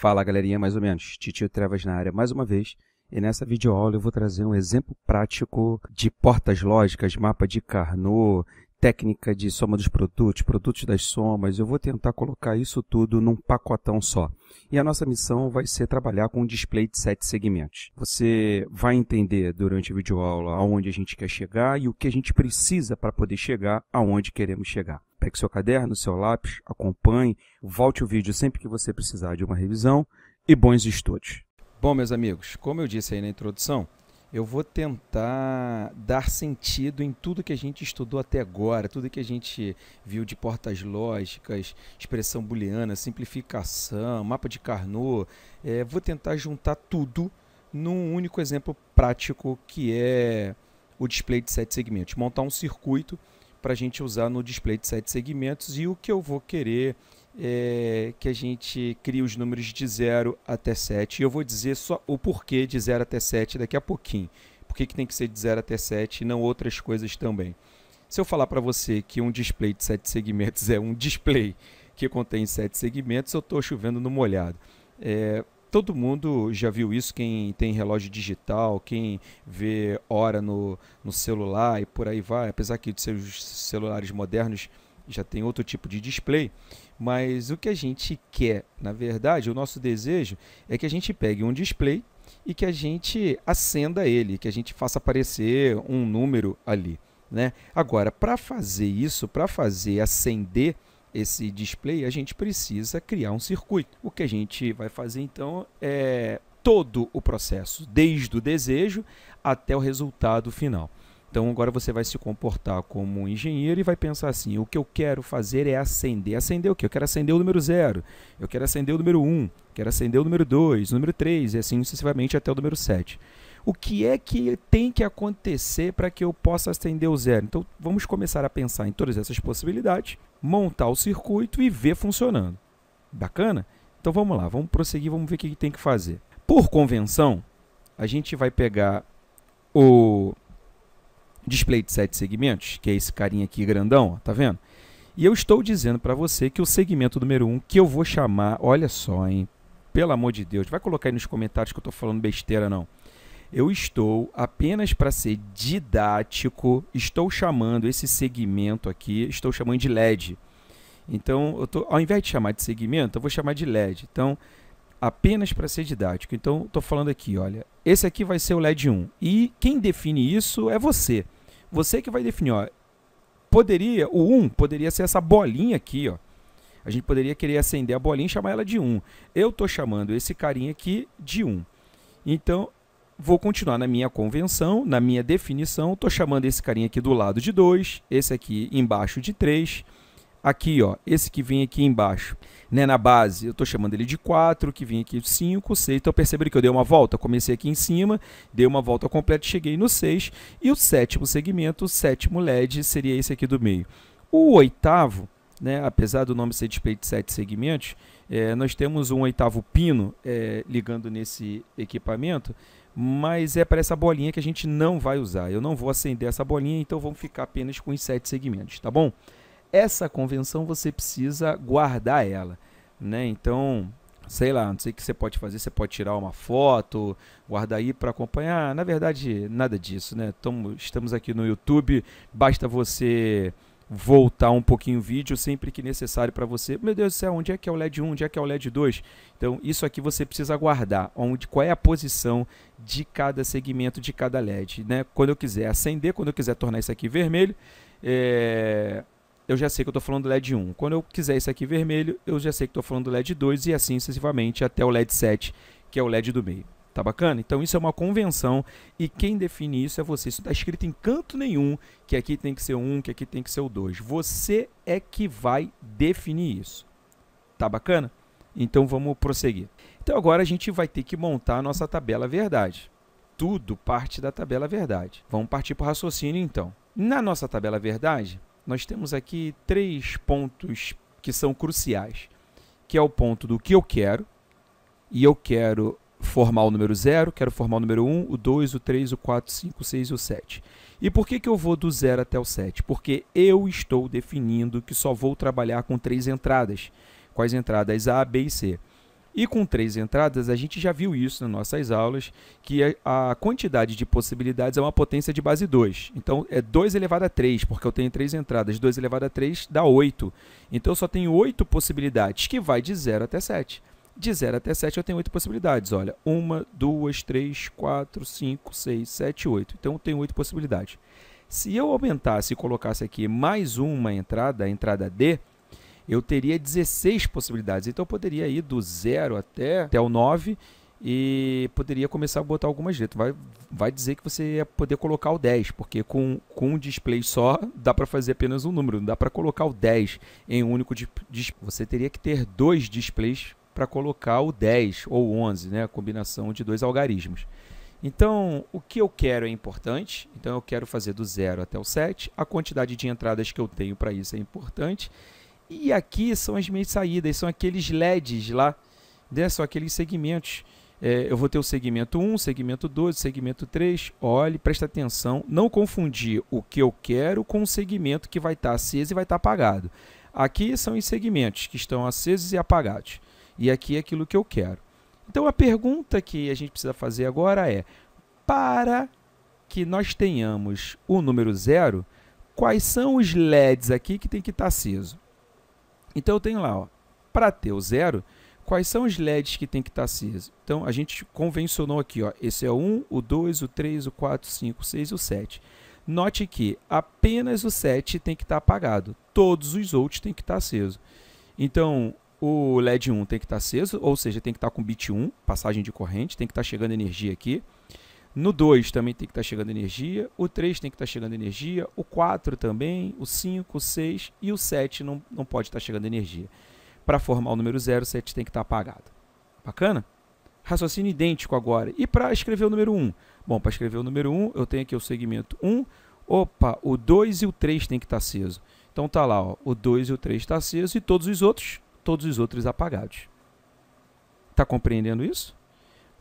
Fala galerinha, mais ou menos, Titio Trevas na área mais uma vez. E nessa videoaula eu vou trazer um exemplo prático de portas lógicas, mapa de Carnot, técnica de soma dos produtos, produtos das somas, eu vou tentar colocar isso tudo num pacotão só. E a nossa missão vai ser trabalhar com um display de sete segmentos. Você vai entender durante a videoaula aonde a gente quer chegar e o que a gente precisa para poder chegar aonde queremos chegar. Pegue seu caderno, seu lápis, acompanhe, volte o vídeo sempre que você precisar de uma revisão e bons estudos. Bom, meus amigos, como eu disse aí na introdução, eu vou tentar dar sentido em tudo que a gente estudou até agora, tudo que a gente viu de portas lógicas, expressão booleana, simplificação, mapa de Carnot. É, vou tentar juntar tudo num único exemplo prático que é o display de sete segmentos. Montar um circuito para a gente usar no display de sete segmentos e o que eu vou querer é, que a gente cria os números de 0 até 7. E eu vou dizer só o porquê de 0 até 7 daqui a pouquinho. Por que, que tem que ser de 0 até 7 e não outras coisas também? Se eu falar para você que um display de 7 segmentos é um display que contém 7 segmentos, eu estou chovendo no molhado. É, todo mundo já viu isso, quem tem relógio digital, quem vê hora no, no celular e por aí vai, apesar que os celulares modernos já tem outro tipo de display. Mas o que a gente quer, na verdade, o nosso desejo é que a gente pegue um display e que a gente acenda ele, que a gente faça aparecer um número ali. Né? Agora, para fazer isso, para fazer acender esse display, a gente precisa criar um circuito. O que a gente vai fazer então é todo o processo, desde o desejo até o resultado final. Então agora você vai se comportar como um engenheiro e vai pensar assim: o que eu quero fazer é acender. Acender o quê? Eu quero acender o número 0, eu quero acender o número 1, um, quero acender o número 2, o número 3 e assim sucessivamente até o número 7. O que é que tem que acontecer para que eu possa acender o zero? Então vamos começar a pensar em todas essas possibilidades, montar o circuito e ver funcionando. Bacana? Então vamos lá, vamos prosseguir, vamos ver o que tem que fazer. Por convenção, a gente vai pegar o display de sete segmentos, que é esse carinha aqui grandão, ó, tá vendo? E eu estou dizendo para você que o segmento número 1, um, que eu vou chamar, olha só, hein? Pelo amor de Deus, vai colocar aí nos comentários que eu estou falando besteira, não. Eu estou, apenas para ser didático, estou chamando esse segmento aqui, estou chamando de LED. Então, eu tô, ao invés de chamar de segmento, eu vou chamar de LED. Então, apenas para ser didático. Então, estou falando aqui, olha, esse aqui vai ser o LED 1. E quem define isso é você. Você que vai definir, ó. Poderia, o 1 poderia ser essa bolinha aqui, ó. A gente poderia querer acender a bolinha e chamar ela de 1. Eu estou chamando esse carinha aqui de 1. Então, vou continuar na minha convenção, na minha definição. Estou chamando esse carinha aqui do lado de 2, esse aqui embaixo de 3 aqui, ó, esse que vem aqui embaixo, né, na base, eu estou chamando ele de 4, que vem aqui 5, 6, então perceberam que eu dei uma volta, comecei aqui em cima, dei uma volta completa, cheguei no 6, e o sétimo segmento, o sétimo LED, seria esse aqui do meio. O oitavo, né, apesar do nome ser despeito de sete segmentos, é, nós temos um oitavo pino é, ligando nesse equipamento, mas é para essa bolinha que a gente não vai usar. Eu não vou acender essa bolinha, então vamos ficar apenas com os sete segmentos, tá bom? essa convenção você precisa guardar ela, né? Então, sei lá, não sei o que você pode fazer, você pode tirar uma foto, guardar aí para acompanhar. Na verdade, nada disso, né? Estamos aqui no YouTube, basta você voltar um pouquinho o vídeo sempre que necessário para você. Meu Deus do céu, onde é que é o LED 1, onde é que é o LED 2? Então, isso aqui você precisa guardar, onde qual é a posição de cada segmento de cada LED, né? Quando eu quiser acender, quando eu quiser tornar isso aqui vermelho, é, eu já sei que eu estou falando do LED 1. Quando eu quiser esse aqui vermelho, eu já sei que estou falando do LED 2 e assim sucessivamente até o LED 7, que é o LED do meio. Tá bacana? Então isso é uma convenção e quem define isso é você. Isso não está escrito em canto nenhum que aqui tem que ser o 1, que aqui tem que ser o 2. Você é que vai definir isso. Tá bacana? Então vamos prosseguir. Então agora a gente vai ter que montar a nossa tabela verdade. Tudo parte da tabela verdade. Vamos partir para o raciocínio então. Na nossa tabela verdade, nós temos aqui três pontos que são cruciais, que é o ponto do que eu quero, e eu quero formar o número 0, quero formar o número 1, um, o 2, o 3, o 4, 5, 6 e o 7. E por que, que eu vou do 0 até o 7? Porque eu estou definindo que só vou trabalhar com três entradas. Quais entradas? A, B e C. E com três entradas, a gente já viu isso nas nossas aulas, que a quantidade de possibilidades é uma potência de base 2. Então, é 2 elevado a 3, porque eu tenho três entradas. 2 elevado a 3 dá 8. Então, eu só tenho 8 possibilidades, que vai de 0 até 7. De 0 até 7, eu tenho 8 possibilidades. Olha, 1, 2, 3, 4, 5, 6, 7, 8. Então, eu tenho 8 possibilidades. Se eu aumentasse e colocasse aqui mais uma entrada, a entrada D, eu teria 16 possibilidades. Então eu poderia ir do 0 até, até o 9 e poderia começar a botar algumas letras. Vai, vai dizer que você ia poder colocar o 10, porque com, com um display só dá para fazer apenas um número, não dá para colocar o 10 em um único display. Você teria que ter dois displays para colocar o 10 ou 11, né? a combinação de dois algarismos. Então, o que eu quero é importante, então eu quero fazer do 0 até o 7, a quantidade de entradas que eu tenho para isso é importante, e aqui são as minhas saídas, são aqueles LEDs lá, né? são aqueles segmentos. É, eu vou ter o segmento 1, segmento 2, segmento 3. Olhe, presta atenção, não confundir o que eu quero com o segmento que vai estar tá aceso e vai estar tá apagado. Aqui são os segmentos que estão acesos e apagados. E aqui é aquilo que eu quero. Então a pergunta que a gente precisa fazer agora é: para que nós tenhamos o número zero, quais são os LEDs aqui que tem que estar tá aceso? Então eu tenho lá, para ter o zero, quais são os LEDs que tem que estar tá aceso? Então a gente convencionou aqui, ó, esse é o 1, o 2, o 3, o 4, o 5, o 6 e o 7. Note que apenas o 7 tem que estar tá apagado, todos os outros tem que estar tá aceso. Então, o LED 1 tem que estar aceso, ou seja, tem que estar com bit 1, passagem de corrente, tem que estar chegando energia aqui. No 2 também tem que estar tá chegando energia, o 3 tem que estar tá chegando energia, o 4 também, o 5, o 6 e o 7 não, não pode estar tá chegando energia. Para formar o número 0, o 7 tem que estar tá apagado. Bacana? Raciocínio idêntico agora. E para escrever o número 1? Bom, para escrever o número 1, eu tenho aqui o segmento 1. Opa, o 2 e o 3 tem que estar tá aceso. Então tá lá, ó, o 2 e o 3 está aceso e todos os outros, todos os outros apagados. Tá compreendendo isso?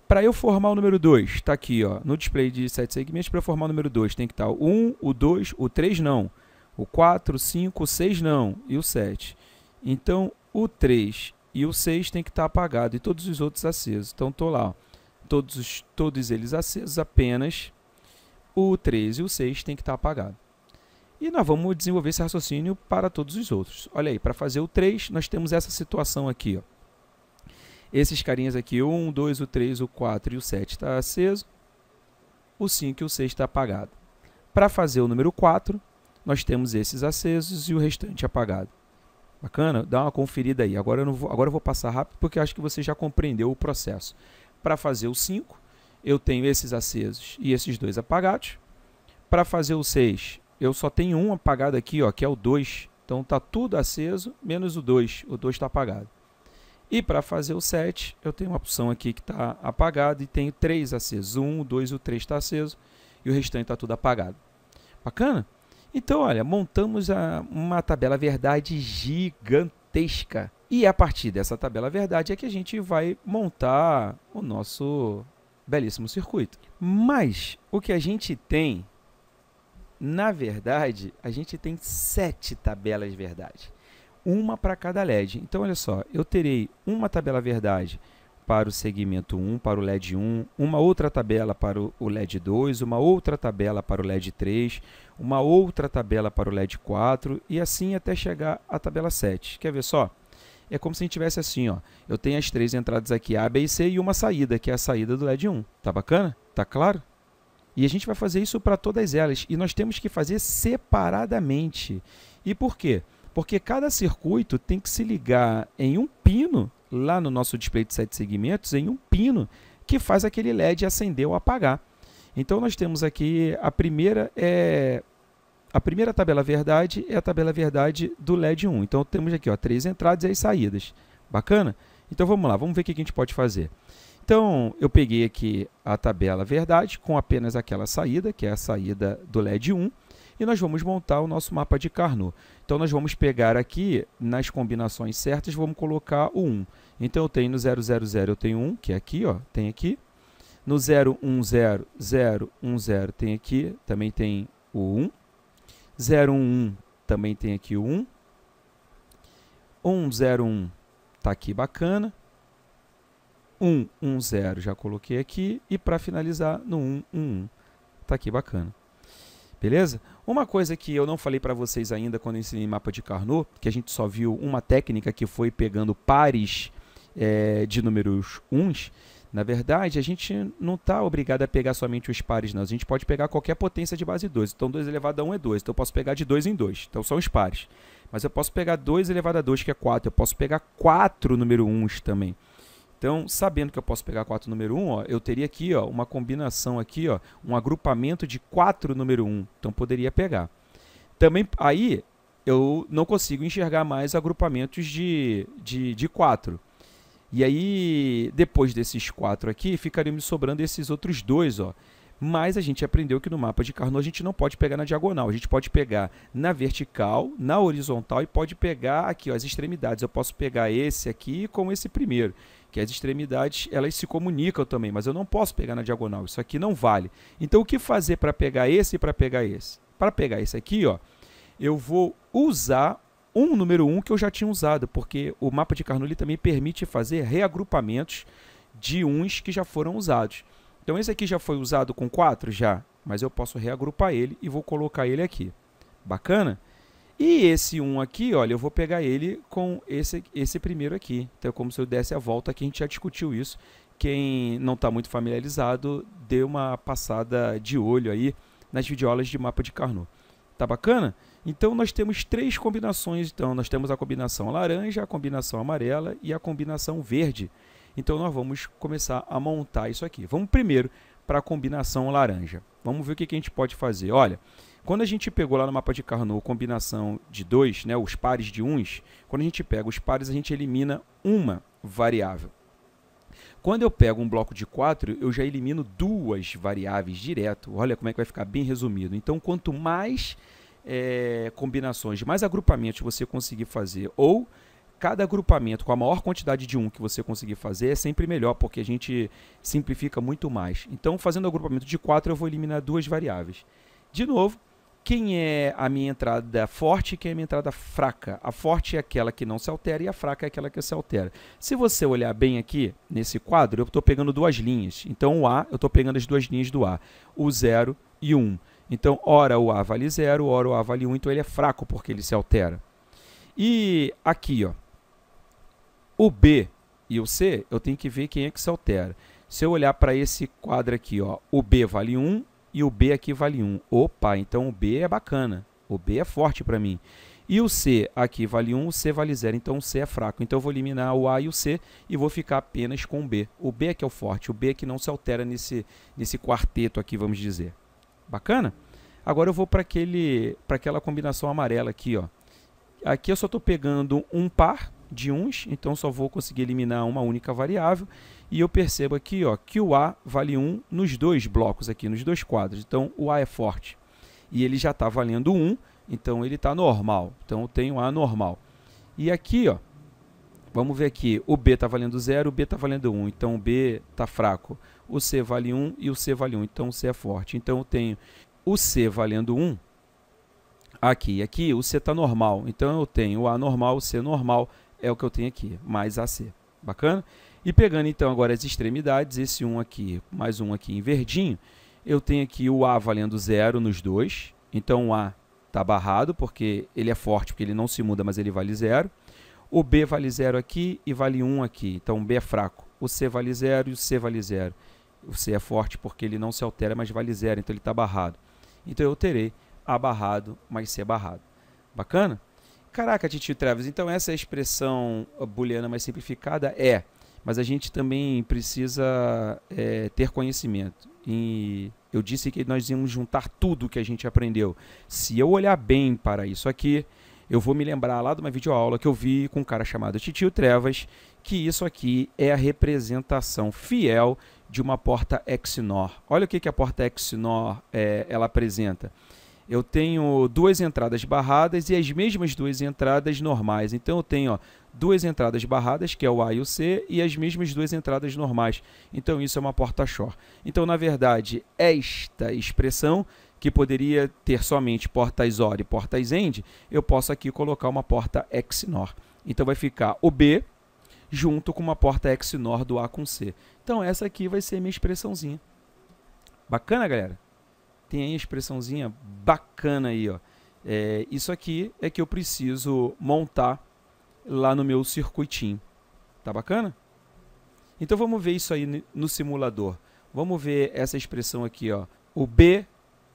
Para eu formar o número 2, está aqui ó, no display de 7 segmentos, para eu formar o número 2 tem que estar tá o 1, o 2, o 3 não, o 4, o 5, o 6 não e o 7. Então o 3 e o 6 tem que estar tá apagado e todos os outros acesos. Então estou lá, ó, todos, todos eles acesos, apenas o 3 e o 6 tem que estar tá apagado. E nós vamos desenvolver esse raciocínio para todos os outros. Olha aí, para fazer o 3, nós temos essa situação aqui. Ó. Esses carinhas aqui, o 1, 2, o 3, o 4 e o 7 está aceso. O 5 e o 6 está apagado. Para fazer o número 4, nós temos esses acesos e o restante apagado. Bacana? Dá uma conferida aí. Agora eu, não vou, agora eu vou passar rápido porque acho que você já compreendeu o processo. Para fazer o 5, eu tenho esses acesos e esses dois apagados. Para fazer o 6, eu só tenho um apagado aqui, ó, que é o 2. Então está tudo aceso, menos o 2. O 2 está apagado. E para fazer o set, eu tenho uma opção aqui que está apagada e tenho três acesos. Um, o 2 o 3 está aceso e o restante está tudo apagado. Bacana? Então, olha, montamos a, uma tabela verdade gigantesca. E a partir dessa tabela verdade é que a gente vai montar o nosso belíssimo circuito. Mas o que a gente tem, na verdade, a gente tem sete tabelas verdade uma para cada LED. Então, olha só, eu terei uma tabela verdade para o segmento 1, para o LED 1, uma outra tabela para o LED 2, uma outra tabela para o LED 3, uma outra tabela para o LED 4 e assim até chegar à tabela 7. Quer ver só? É como se a gente tivesse assim, ó. Eu tenho as três entradas aqui A, B e C e uma saída, que é a saída do LED 1. Tá bacana? Tá claro? E a gente vai fazer isso para todas elas e nós temos que fazer separadamente. E por quê? Porque cada circuito tem que se ligar em um pino, lá no nosso display de 7 segmentos, em um pino que faz aquele LED acender ou apagar. Então nós temos aqui a primeira é a primeira tabela verdade é a tabela verdade do LED 1. Então temos aqui ó, três entradas e as saídas. Bacana? Então vamos lá, vamos ver o que a gente pode fazer. Então eu peguei aqui a tabela verdade com apenas aquela saída, que é a saída do LED 1, e nós vamos montar o nosso mapa de Carnot. Então nós vamos pegar aqui nas combinações certas, vamos colocar o 1. Então eu tenho no 000 eu tenho 1, que é aqui, ó, tem aqui. No 010010 010 tem aqui, também tem o 1. 011 também tem aqui o 1. 101 tá aqui bacana. 110 já coloquei aqui e para finalizar no 111 tá aqui bacana. Beleza? Uma coisa que eu não falei para vocês ainda quando eu ensinei mapa de Carnot, que a gente só viu uma técnica que foi pegando pares é, de números uns, na verdade, a gente não está obrigado a pegar somente os pares, não. A gente pode pegar qualquer potência de base 2. Então, 2 elevado a 1 é 2. Então, eu posso pegar de 2 em 2. Então, são os pares. Mas eu posso pegar 2 elevado a 2, que é 4. Eu posso pegar 4 número 1 também. Então, sabendo que eu posso pegar 4 número 1, ó, eu teria aqui ó, uma combinação aqui, ó, um agrupamento de 4 número 1. Então, poderia pegar. Também, aí, eu não consigo enxergar mais agrupamentos de, de, de 4. E aí, depois desses 4 aqui, ficariam me sobrando esses outros dois, ó. Mas a gente aprendeu que no mapa de Carnot a gente não pode pegar na diagonal, a gente pode pegar na vertical, na horizontal e pode pegar aqui ó, as extremidades. Eu posso pegar esse aqui com esse primeiro que as extremidades elas se comunicam também, mas eu não posso pegar na diagonal, isso aqui não vale. Então o que fazer para pegar esse e para pegar esse? Para pegar esse aqui, ó, eu vou usar um número 1 um que eu já tinha usado, porque o mapa de Carnulli também permite fazer reagrupamentos de uns que já foram usados. Então esse aqui já foi usado com 4 já, mas eu posso reagrupar ele e vou colocar ele aqui. Bacana? E esse um aqui, olha, eu vou pegar ele com esse, esse primeiro aqui. Então é como se eu desse a volta aqui, a gente já discutiu isso. Quem não está muito familiarizado, dê uma passada de olho aí nas videoaulas de mapa de Carnot. Tá bacana? Então nós temos três combinações. Então nós temos a combinação laranja, a combinação amarela e a combinação verde. Então nós vamos começar a montar isso aqui. Vamos primeiro para a combinação laranja. Vamos ver o que, que a gente pode fazer. Olha, quando a gente pegou lá no mapa de Carnot combinação de dois, né, os pares de uns, quando a gente pega os pares, a gente elimina uma variável. Quando eu pego um bloco de quatro eu já elimino duas variáveis direto. Olha como é que vai ficar bem resumido. Então, quanto mais é, combinações, mais agrupamentos você conseguir fazer, ou cada agrupamento com a maior quantidade de um que você conseguir fazer, é sempre melhor, porque a gente simplifica muito mais. Então, fazendo agrupamento de quatro eu vou eliminar duas variáveis. De novo, quem é a minha entrada forte e quem é a minha entrada fraca. A forte é aquela que não se altera e a fraca é aquela que se altera. Se você olhar bem aqui nesse quadro, eu estou pegando duas linhas. Então o A, eu estou pegando as duas linhas do A, o 0 e o 1. Um. Então, ora o A vale 0, ora o A vale 1, um, então ele é fraco porque ele se altera. E aqui, ó, o B e o C, eu tenho que ver quem é que se altera. Se eu olhar para esse quadro aqui, ó, o B vale 1, um, e o B aqui vale 1. Opa, então o B é bacana. O B é forte para mim. E o C aqui vale 1, o C vale 0, então o C é fraco. Então eu vou eliminar o A e o C e vou ficar apenas com o B. O B é que é o forte, o B é que não se altera nesse, nesse quarteto aqui, vamos dizer. Bacana? Agora eu vou para aquela combinação amarela aqui. Ó. Aqui eu só estou pegando um par de uns, então só vou conseguir eliminar uma única variável e eu percebo aqui ó, que o A vale 1 nos dois blocos aqui, nos dois quadros. Então, o A é forte e ele já está valendo 1, então ele está normal. Então, eu tenho A normal. E aqui, ó, vamos ver aqui, o B está valendo 0, o B está valendo 1, então o B está fraco. O C vale 1 e o C vale 1, então o C é forte. Então, eu tenho o C valendo 1 aqui e aqui, o C está normal. Então, eu tenho o A normal, o C normal, é o que eu tenho aqui, mais AC. Bacana? E pegando então agora as extremidades, esse 1 aqui, mais um aqui em verdinho, eu tenho aqui o A valendo zero nos dois. Então o A está barrado, porque ele é forte, porque ele não se muda, mas ele vale zero. O B vale zero aqui e vale 1 aqui, então o B é fraco. O C vale zero e o C vale zero. O C é forte porque ele não se altera, mas vale zero, então ele está barrado. Então eu terei A barrado mais C barrado. Bacana? Caraca, Titio Travis, então essa expressão booleana mais simplificada é mas a gente também precisa é, ter conhecimento. E eu disse que nós íamos juntar tudo que a gente aprendeu. Se eu olhar bem para isso aqui, eu vou me lembrar lá de uma videoaula que eu vi com um cara chamado Titio Trevas, que isso aqui é a representação fiel de uma porta Exynor. Olha o que, que a porta Exynor é, ela apresenta eu tenho duas entradas barradas e as mesmas duas entradas normais. Então eu tenho ó, duas entradas barradas, que é o A e o C, e as mesmas duas entradas normais. Então isso é uma porta short. Então, na verdade, esta expressão, que poderia ter somente portas OR e portas END, eu posso aqui colocar uma porta XNOR. Então vai ficar o B junto com uma porta XNOR do A com C. Então essa aqui vai ser minha expressãozinha. Bacana, galera? Tem aí a expressãozinha bacana aí, ó. É, isso aqui é que eu preciso montar lá no meu circuitinho. Tá bacana? Então vamos ver isso aí no simulador. Vamos ver essa expressão aqui, ó. O B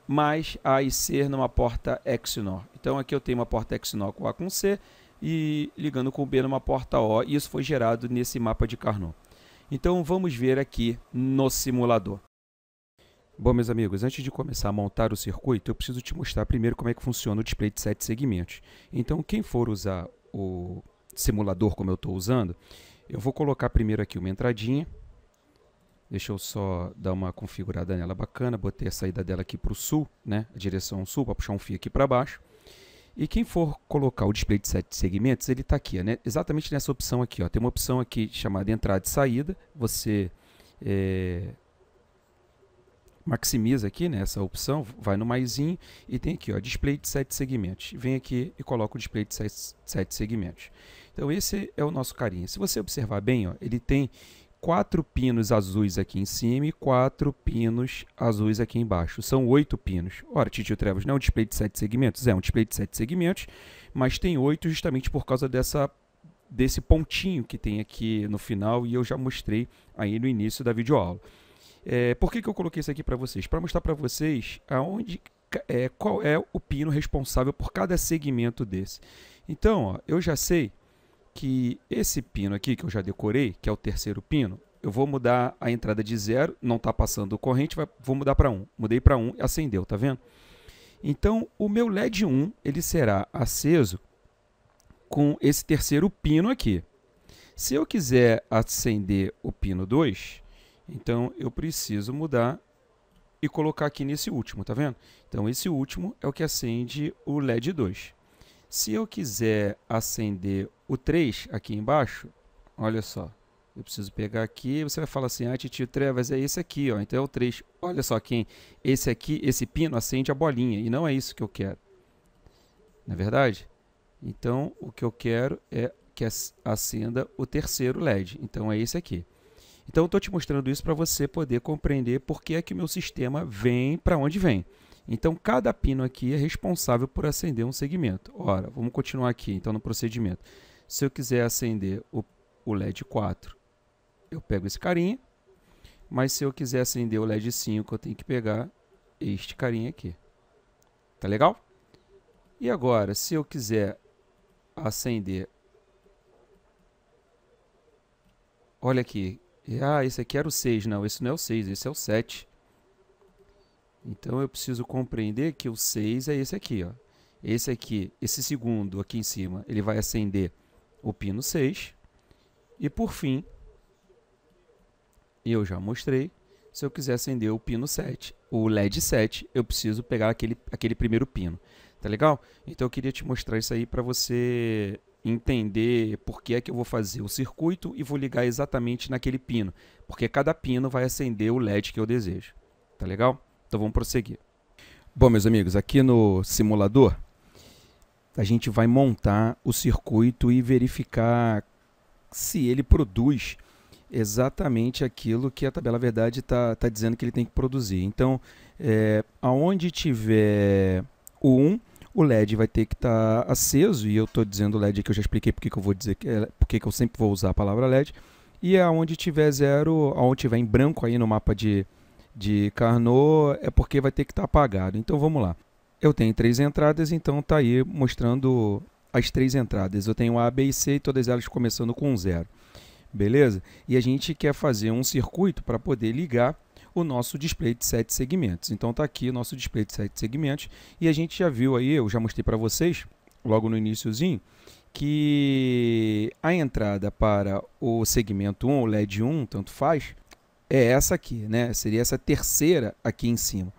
mais A e C numa porta Exynor. Então aqui eu tenho uma porta Exynor com A com C e ligando com B numa porta O. E isso foi gerado nesse mapa de Carnot. Então vamos ver aqui no simulador. Bom, meus amigos, antes de começar a montar o circuito, eu preciso te mostrar primeiro como é que funciona o display de sete segmentos. Então, quem for usar o simulador como eu estou usando, eu vou colocar primeiro aqui uma entradinha. Deixa eu só dar uma configurada nela bacana. Botei a saída dela aqui para o sul, né? A direção sul, para puxar um fio aqui para baixo. E quem for colocar o display de sete segmentos, ele está aqui, né? exatamente nessa opção aqui. Ó. Tem uma opção aqui chamada entrada e saída. Você é, maximiza aqui né, opção, vai no maiszinho e tem aqui ó, display de sete segmentos. Vem aqui e coloca o display de sete segmentos. Então esse é o nosso carinha. Se você observar bem, ó, ele tem quatro pinos azuis aqui em cima e quatro pinos azuis aqui embaixo. São oito pinos. Ora, Titio Trevas, não é um display de sete segmentos? É um display de sete segmentos, mas tem oito justamente por causa dessa desse pontinho que tem aqui no final e eu já mostrei aí no início da videoaula. É, por que, que eu coloquei isso aqui para vocês? Para mostrar para vocês aonde, é, qual é o pino responsável por cada segmento desse. Então, ó, eu já sei que esse pino aqui, que eu já decorei, que é o terceiro pino, eu vou mudar a entrada de zero, não está passando corrente, vai, vou mudar para 1. Um. Mudei para 1 um, acendeu, tá vendo? Então, o meu LED 1 ele será aceso com esse terceiro pino aqui. Se eu quiser acender o pino 2, então eu preciso mudar e colocar aqui nesse último, tá vendo? Então esse último é o que acende o LED 2. Se eu quiser acender o 3 aqui embaixo, olha só, eu preciso pegar aqui, você vai falar assim, ah, titio Trevas, é esse aqui, ó, então é o 3. Olha só quem, esse aqui, esse pino acende a bolinha, e não é isso que eu quero. Na é verdade? Então, o que eu quero é que acenda o terceiro LED, então é esse aqui. Então, estou te mostrando isso para você poder compreender por que é que o meu sistema vem para onde vem. Então, cada pino aqui é responsável por acender um segmento. Ora, vamos continuar aqui, então, no procedimento. Se eu quiser acender o, o LED 4, eu pego esse carinha. Mas se eu quiser acender o LED 5, eu tenho que pegar este carinha aqui. Tá legal? E agora, se eu quiser acender... Olha aqui, e, ah, esse aqui era o 6. Não, esse não é o 6, esse é o 7. Então eu preciso compreender que o 6 é esse aqui. Ó. Esse aqui, esse segundo aqui em cima, ele vai acender o pino 6. E por fim, eu já mostrei, se eu quiser acender o pino 7, o LED 7, eu preciso pegar aquele, aquele primeiro pino. Tá legal? Então eu queria te mostrar isso aí para você entender por que é que eu vou fazer o circuito e vou ligar exatamente naquele pino, porque cada pino vai acender o LED que eu desejo. Tá legal? Então vamos prosseguir. Bom, meus amigos, aqui no simulador a gente vai montar o circuito e verificar se ele produz exatamente aquilo que a tabela verdade está tá dizendo que ele tem que produzir. Então, é, aonde tiver o 1, o LED vai ter que estar tá aceso, e eu estou dizendo LED que eu já expliquei porque que eu vou dizer que é, porque que eu sempre vou usar a palavra LED. E é aonde tiver zero, aonde tiver em branco aí no mapa de, de Carnot, é porque vai ter que estar tá apagado. Então vamos lá. Eu tenho três entradas, então está aí mostrando as três entradas. Eu tenho A, B e C e todas elas começando com zero. Beleza? E a gente quer fazer um circuito para poder ligar o nosso display de 7 segmentos. Então está aqui o nosso display de 7 segmentos e a gente já viu aí, eu já mostrei para vocês logo no iníciozinho, que a entrada para o segmento 1, o LED 1, tanto faz, é essa aqui, né? Seria essa terceira aqui em cima.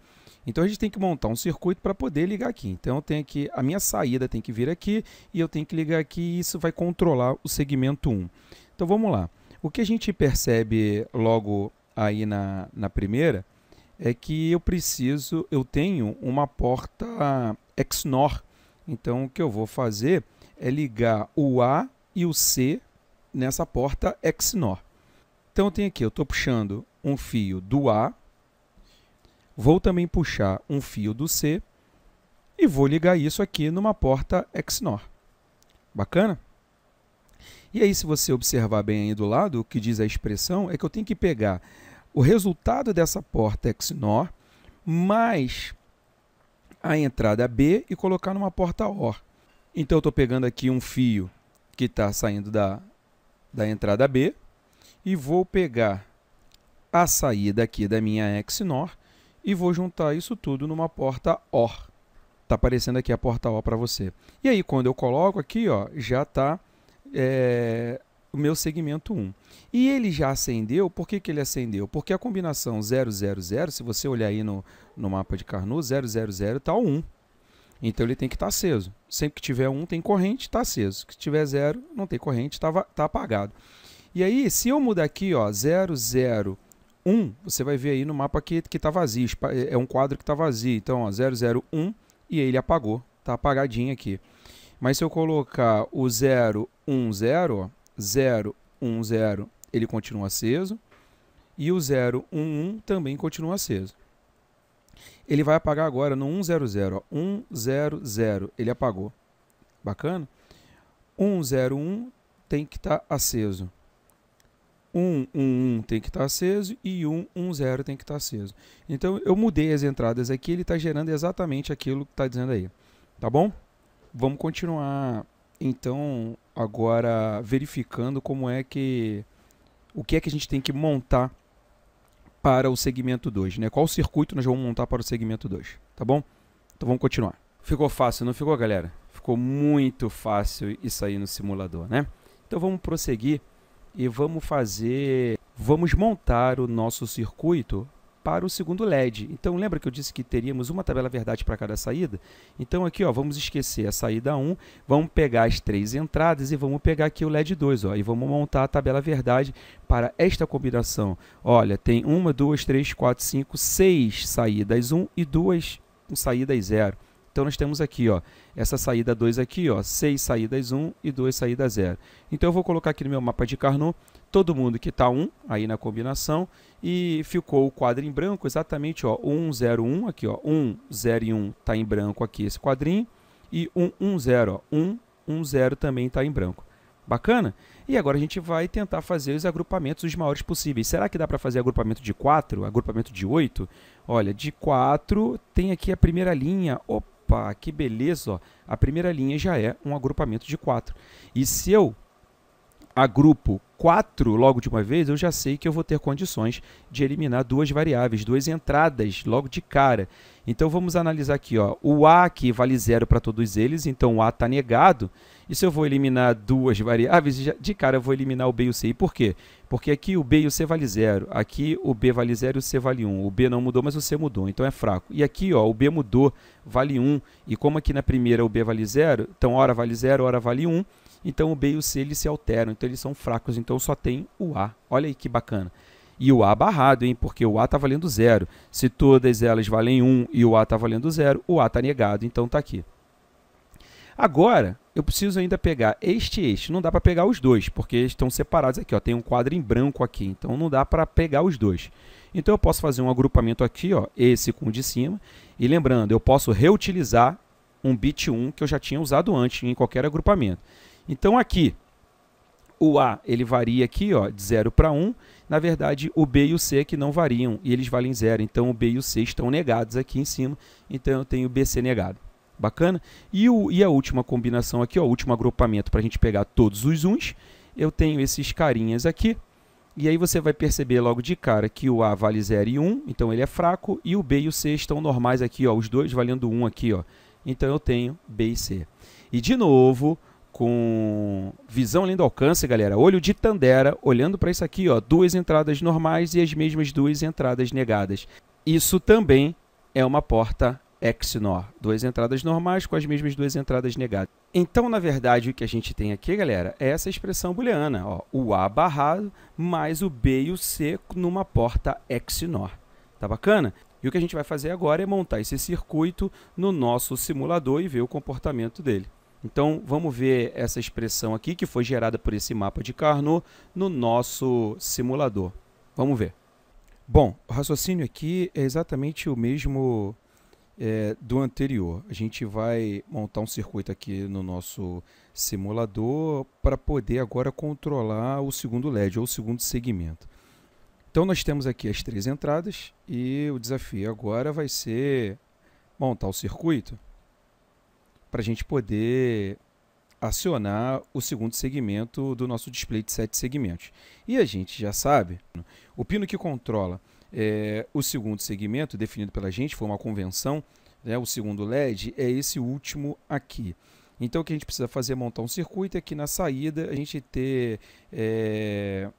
Então a gente tem que montar um circuito para poder ligar aqui. Então eu tenho que a minha saída tem que vir aqui e eu tenho que ligar aqui e isso vai controlar o segmento 1. Então vamos lá. O que a gente percebe logo aí na, na primeira é que eu preciso, eu tenho uma porta XNOR. Então o que eu vou fazer é ligar o A e o C nessa porta XNOR. Então eu tenho aqui, eu estou puxando um fio do A, vou também puxar um fio do C e vou ligar isso aqui numa porta XNOR. Bacana? E aí, se você observar bem aí do lado, o que diz a expressão é que eu tenho que pegar o resultado dessa porta XNOR mais a entrada B e colocar numa porta OR. Então, eu estou pegando aqui um fio que está saindo da, da entrada B e vou pegar a saída aqui da minha XNOR e vou juntar isso tudo numa porta OR. Está aparecendo aqui a porta OR para você. E aí, quando eu coloco aqui, ó, já está é, o meu segmento 1. E ele já acendeu, por que, que ele acendeu? Porque a combinação 000, se você olhar aí no, no mapa de Carnot, 000 está 1. Então ele tem que estar tá aceso. Sempre que tiver 1 tem corrente, está aceso. Se tiver 0, não tem corrente, está tá apagado. E aí, se eu mudar aqui, ó, 001, você vai ver aí no mapa que está vazio, é, é um quadro que está vazio. Então, ó, 001 e ele apagou, está apagadinho aqui. Mas se eu colocar o 0, 1, 0, 0, 1, 0, ele continua aceso. E o 0, 1, 1 também continua aceso. Ele vai apagar agora no 100, ó, 100, ele apagou. Bacana? 101 tem que estar tá aceso. 111 tem que estar tá aceso e 110 tem que estar tá aceso. Então eu mudei as entradas aqui, ele está gerando exatamente aquilo que está dizendo aí. Tá bom? Vamos continuar, então, agora verificando como é que. O que é que a gente tem que montar para o segmento 2, né? Qual circuito nós vamos montar para o segmento 2, tá bom? Então vamos continuar. Ficou fácil, não ficou, galera? Ficou muito fácil isso aí no simulador, né? Então vamos prosseguir e vamos fazer, vamos montar o nosso circuito para o segundo LED. Então lembra que eu disse que teríamos uma tabela verdade para cada saída? Então aqui ó, vamos esquecer a saída 1, vamos pegar as três entradas e vamos pegar aqui o LED 2 ó, e vamos montar a tabela verdade para esta combinação. Olha, tem 1, 2, 3, 4, 5, 6 saídas 1 e 2 saídas 0. Então nós temos aqui, ó, essa saída 2 aqui, ó, 6 saídas 1 um, e 2 saídas 0. Então eu vou colocar aqui no meu mapa de Carnot todo mundo que está 1 um, aí na combinação e ficou o quadro em branco exatamente, ó, 1 0 1 aqui, ó, 1 0 e 1 tá em branco aqui esse quadrinho e 1 1 0, ó, 1 1 0 também tá em branco. Bacana? E agora a gente vai tentar fazer os agrupamentos os maiores possíveis. Será que dá para fazer agrupamento de 4, agrupamento de 8? Olha, de 4 tem aqui a primeira linha. Opa! Opa, que beleza! Ó. A primeira linha já é um agrupamento de quatro. E se eu agrupo quatro logo de uma vez, eu já sei que eu vou ter condições de eliminar duas variáveis, duas entradas logo de cara. Então vamos analisar aqui, ó. o A aqui vale zero para todos eles, então o A está negado. E se eu vou eliminar duas variáveis, de cara eu vou eliminar o B e o C. E por quê? Porque aqui o B e o C vale zero, aqui o B vale zero e o C vale 1. Um. O B não mudou, mas o C mudou, então é fraco. E aqui ó, o B mudou, vale 1. Um. E como aqui na primeira o B vale zero, então hora vale zero, hora vale 1. Um então o B e o C eles se alteram, então eles são fracos, então só tem o A. Olha aí que bacana. E o A barrado, hein? Porque o A está valendo zero. Se todas elas valem 1 um, e o A está valendo zero, o A está negado, então está aqui. Agora, eu preciso ainda pegar este e este. Não dá para pegar os dois, porque eles estão separados aqui. Ó. Tem um quadro em branco aqui, então não dá para pegar os dois. Então eu posso fazer um agrupamento aqui, ó, esse com o de cima. E lembrando, eu posso reutilizar um bit 1 que eu já tinha usado antes em qualquer agrupamento. Então aqui, o A ele varia aqui ó, de 0 para 1. Na verdade, o B e o C que não variam e eles valem zero. Então o B e o C estão negados aqui em cima. Então eu tenho o BC negado. Bacana? E, o, e a última combinação aqui, ó, o último agrupamento para a gente pegar todos os uns. Eu tenho esses carinhas aqui. E aí você vai perceber logo de cara que o A vale 0 e 1, um, então ele é fraco, e o B e o C estão normais aqui, ó, os dois valendo 1 um aqui, ó. Então eu tenho B e C. E de novo, com visão além do alcance, galera. Olho de Tandera, olhando para isso aqui, ó, duas entradas normais e as mesmas duas entradas negadas. Isso também é uma porta Exnor, duas entradas normais com as mesmas duas entradas negadas. Então, na verdade, o que a gente tem aqui, galera, é essa expressão booleana, ó, o A barrado mais o B e o C numa porta Exnor. Tá bacana? E o que a gente vai fazer agora é montar esse circuito no nosso simulador e ver o comportamento dele. Então, vamos ver essa expressão aqui que foi gerada por esse mapa de Carnot no nosso simulador. Vamos ver. Bom, o raciocínio aqui é exatamente o mesmo é, do anterior. A gente vai montar um circuito aqui no nosso simulador para poder agora controlar o segundo LED, ou o segundo segmento. Então, nós temos aqui as três entradas e o desafio agora vai ser montar o circuito para a gente poder acionar o segundo segmento do nosso display de sete segmentos. E a gente já sabe, o pino que controla é, o segundo segmento, definido pela gente, foi uma convenção, né, o segundo LED é esse último aqui. Então o que a gente precisa fazer é montar um circuito aqui na saída a gente ter é,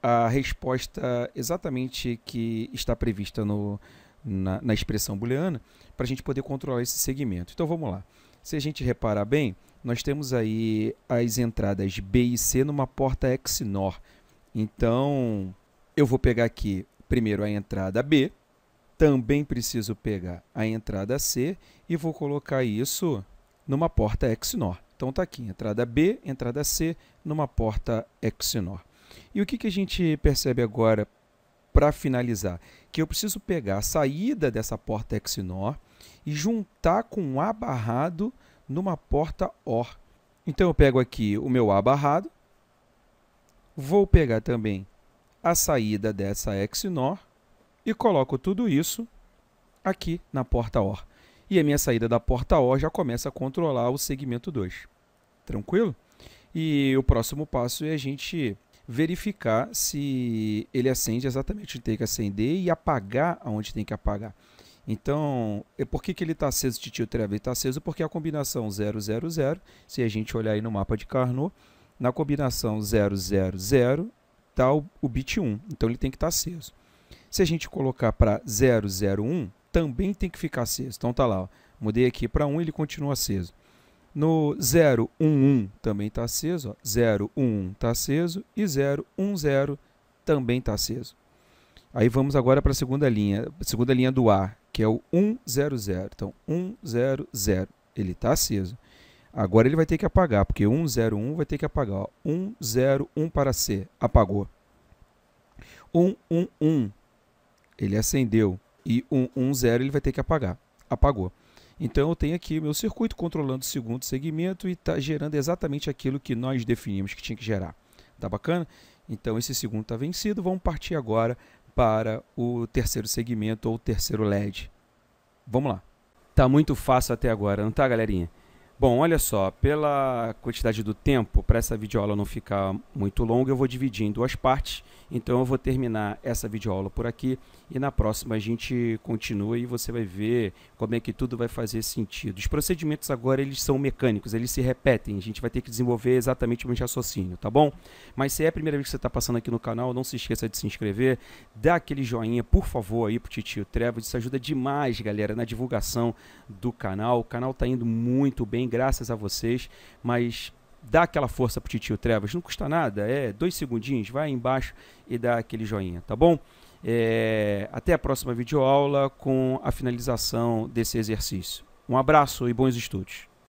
a resposta exatamente que está prevista no, na, na expressão booleana para a gente poder controlar esse segmento. Então vamos lá. Se a gente reparar bem, nós temos aí as entradas B e C numa porta XNOR. Então eu vou pegar aqui primeiro a entrada B, também preciso pegar a entrada C e vou colocar isso numa porta XNOR. Então está aqui, entrada B, entrada C, numa porta XNOR. E o que, que a gente percebe agora para finalizar, que eu preciso pegar a saída dessa porta Exinor e juntar com um A barrado numa porta OR. Então eu pego aqui o meu A barrado, vou pegar também a saída dessa Exinor e coloco tudo isso aqui na porta OR. E a minha saída da porta OR já começa a controlar o segmento 2. Tranquilo? E o próximo passo é a gente verificar se ele acende exatamente onde tem que acender e apagar aonde tem que apagar. Então, é por que, que ele está aceso, titio treva? Ele está aceso porque a combinação 000, se a gente olhar aí no mapa de Carnot, na combinação 000 está o, o bit 1, então ele tem que estar tá aceso. Se a gente colocar para 001, também tem que ficar aceso. Então tá lá, ó. mudei aqui para 1, ele continua aceso. No 011 também está aceso, ó. 011 está aceso e 010 também está aceso. Aí vamos agora para a segunda linha, segunda linha do A, que é o 100. Então, 100, ele está aceso. Agora ele vai ter que apagar, porque 101 vai ter que apagar. Ó. 101 para C, apagou. 111, ele acendeu. E 110 ele vai ter que apagar, apagou. Então eu tenho aqui meu circuito controlando o segundo segmento e está gerando exatamente aquilo que nós definimos que tinha que gerar. Tá bacana? Então esse segundo está vencido, vamos partir agora para o terceiro segmento ou terceiro LED. Vamos lá. Tá muito fácil até agora, não tá, galerinha? Bom, olha só, pela quantidade do tempo, para essa videoaula não ficar muito longa, eu vou dividir em duas partes. Então eu vou terminar essa videoaula por aqui e na próxima a gente continua e você vai ver como é que tudo vai fazer sentido. Os procedimentos agora eles são mecânicos, eles se repetem, a gente vai ter que desenvolver exatamente o mesmo raciocínio, tá bom? Mas se é a primeira vez que você está passando aqui no canal, não se esqueça de se inscrever, dá aquele joinha, por favor, aí pro Titio Trevo, isso ajuda demais, galera, na divulgação do canal. O canal está indo muito bem, graças a vocês, mas dá aquela força pro Titio Trevas, não custa nada, é dois segundinhos, vai embaixo e dá aquele joinha, tá bom? É, até a próxima videoaula com a finalização desse exercício. Um abraço e bons estudos.